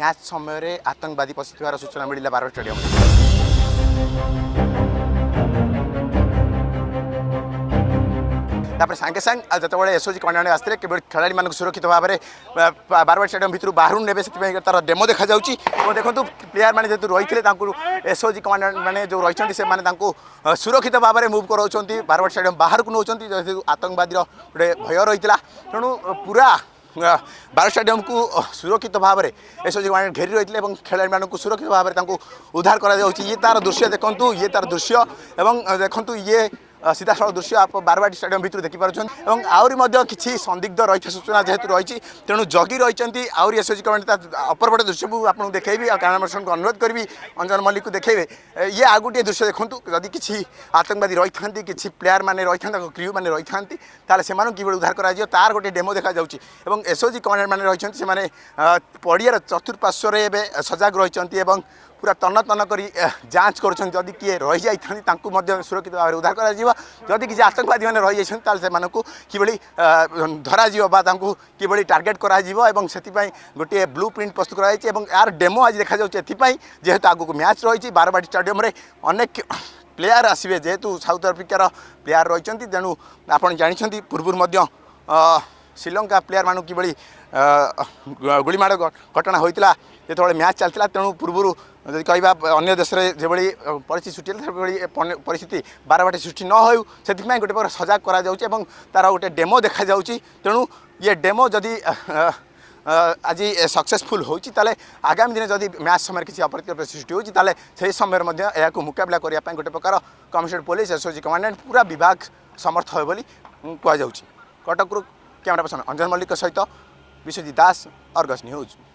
match ସମୟରେ ଆତଙ୍କବାଦୀ ପଶିଥିବାର ସୂଚନା ମିଳିଲା ବାରବାଟୀ ଷ୍ଟାଡିୟମ୍ରେ ତାପରେ ସାଙ୍ଗେ ସାଙ୍ଗେ ଆଉ ଯେତେବେଳେ ଏସ୍ଓଜି କଣ୍ଡାଣୀ ଆସିଥିଲେ କେବଳ ଖେଳାଳିମାନଙ୍କୁ ସୁରକ୍ଷିତ ଭାବରେ ବାରବାଟୀ ଷ୍ଟାଡିୟମ୍ ଭିତରୁ ବାହାରୁ ନେବେ ସେଥିପାଇଁ ତା'ର ଡେମୋ ଦେଖାଯାଉଛି ଏବଂ ଦେଖନ୍ତୁ ପ୍ଲେୟାରମାନେ ଯେହେତୁ ରହିଥିଲେ ତାଙ୍କୁ ଏସ୍ଓଜି କମାଣ୍ଡାଣ୍ଟ ମାନେ ଯେଉଁ ରହିଛନ୍ତି ସେମାନେ ତାଙ୍କୁ ସୁରକ୍ଷିତ ଭାବରେ ମୁଭ୍ କରାଉଛନ୍ତି ବାରବାଟୀ ଷ୍ଟାଡିୟମ୍ ବାହାରକୁ ନେଉଛନ୍ତି ଯେହେତୁ ଆତଙ୍କବାଦୀର ଗୋଟେ ଭୟ ରହିଥିଲା ତେଣୁ ପୁରା ବାର ଷ୍ଟାଡିୟମକୁ ସୁରକ୍ଷିତ ଭାବରେ ଏସଓଜି ୱାନ୍ ଘେରି ରହିଥିଲେ ଏବଂ ଖେଳାଳିମାନଙ୍କୁ ସୁରକ୍ଷିତ ଭାବରେ ତାଙ୍କୁ ଉଦ୍ଧାର କରାଯାଉଛି ଇଏ ତା'ର ଦୃଶ୍ୟ ଦେଖନ୍ତୁ ଇଏ ତା'ର ଦୃଶ୍ୟ ଏବଂ ଦେଖନ୍ତୁ ଇଏ ସିଧାସଳଖ ଦୃଶ୍ୟ ଆପ ବାରବାଟୀ ଷ୍ଟାଡିୟମ୍ ଭିତରୁ ଦେଖିପାରୁଛନ୍ତି ଏବଂ ଆହୁରି ମଧ୍ୟ କିଛି ସନ୍ଦିଗ୍ଧ ରହିଥିବା ସୂଚନା ଯେହେତୁ ରହିଛି ତେଣୁ ଜଗି ରହିଛନ୍ତି ଆହୁରି ଏସ୍ଓଜି କମାଣ୍ଡ ତା ଅପରପଟ ଦୃଶ୍ୟକୁ ଆପଣଙ୍କୁ ଦେଖାଇବି ଆଉ କ୍ୟାମେରାମ୍ୟାନ୍ଙ୍କୁ ଅନୁରୋଧ କରିବି ଅଞ୍ଜନ ମଲ୍ଲିକକୁ ଦେଖାଇବେ ଇଏ ଆଉ ଗୋଟିଏ ଦୃଶ୍ୟ ଦେଖନ୍ତୁ ଯଦି କିଛି ଆତଙ୍କବାଦୀ ରହିଥାନ୍ତି କିଛି ପ୍ଲେୟାର ମାନେ ରହିଥାନ୍ତି ତାଙ୍କ କ୍ରିୟୁ ମାନେ ରହିଥାନ୍ତି ତାହେଲେ ସେମାନଙ୍କୁ କିଭଳି ଉଦ୍ଧାର କରାଯିବ ତାର ଗୋଟିଏ ଡେମୋ ଦେଖାଯାଉଛି ଏବଂ ଏସ୍ଓଜି କମାଣ୍ଡ ମାନେ ରହିଛନ୍ତି ସେମାନେ ପଡ଼ିଆର ଚତୁଃପାର୍ଶ୍ୱରେ ଏବେ ସଜାଗ ରହିଛନ୍ତି ଏବଂ পুরা তন্ন তন্ন করে যাঞ্চ করছেন যদি কি রয়েছে তাঁকু সুরক্ষিত ভাবে উদ্ধার করা যাব যদি কিছু আতঙ্কবাদী মানে রয়ে যাই তাহলে সে কিভাবে ধরা যাব বা তাঁকু কিভাবে টার্গেট করা যাব এবং সেপাই গোটিয়ে ব্লু প্রিন্ট প্রস্তুত করা হয়েছে এবং এর ডেমো আজ দেখা যাচ্ছে এপাই যেহেতু আগুক ম্যাচ রয়েছে বারবাটি স্টাডিয়ামে অনেক প্লেয়ার আসবে যেহেতু সাউথ আফ্রিকার প্লেয়ার রয়েছেন তেমন আপনার জাঁচ পূর্ব ଶ୍ରୀଲଙ୍କା ପ୍ଲେୟାରମାନଙ୍କୁ କିଭଳି ଗୁଳିମାଡ଼ ଘଟଣା ହୋଇଥିଲା ଯେତେବେଳେ ମ୍ୟାଚ୍ ଚାଲିଥିଲା ତେଣୁ ପୂର୍ବରୁ ଯଦି କହିବା ଅନ୍ୟ ଦେଶରେ ଯେଭଳି ପରିସ୍ଥିତି ସୃଷ୍ଟି ହେଲା ସେଭଳି ପରିସ୍ଥିତି ବାରବାଟୀ ସୃଷ୍ଟି ନ ହେଉ ସେଥିପାଇଁ ଗୋଟେ ପ୍ରକାର ସଜାଗ କରାଯାଉଛି ଏବଂ ତା'ର ଗୋଟେ ଡେମୋ ଦେଖାଯାଉଛି ତେଣୁ ଇଏ ଡେମୋ ଯଦି আজি সকসেসফুল হচ্ছে তাহলে আগামী দিনে যদি ম্যাচ সময় কিছু অপ্রীতিকর সৃষ্টি হচ্ছে তাহলে সেই সময়ের মধ্যে এখন মোকাবিলা করা গোটে প্রকার কমিশন পুলিশ এসওজি কমান্ডাট পুরা বিভাগ সমর্থ হবে বলে কুযাচ্ছে কটকরু क्यामेरा पर्सन अञ्जन मल्लिकको सहित विश्वजित्त दास अर्गस न्युज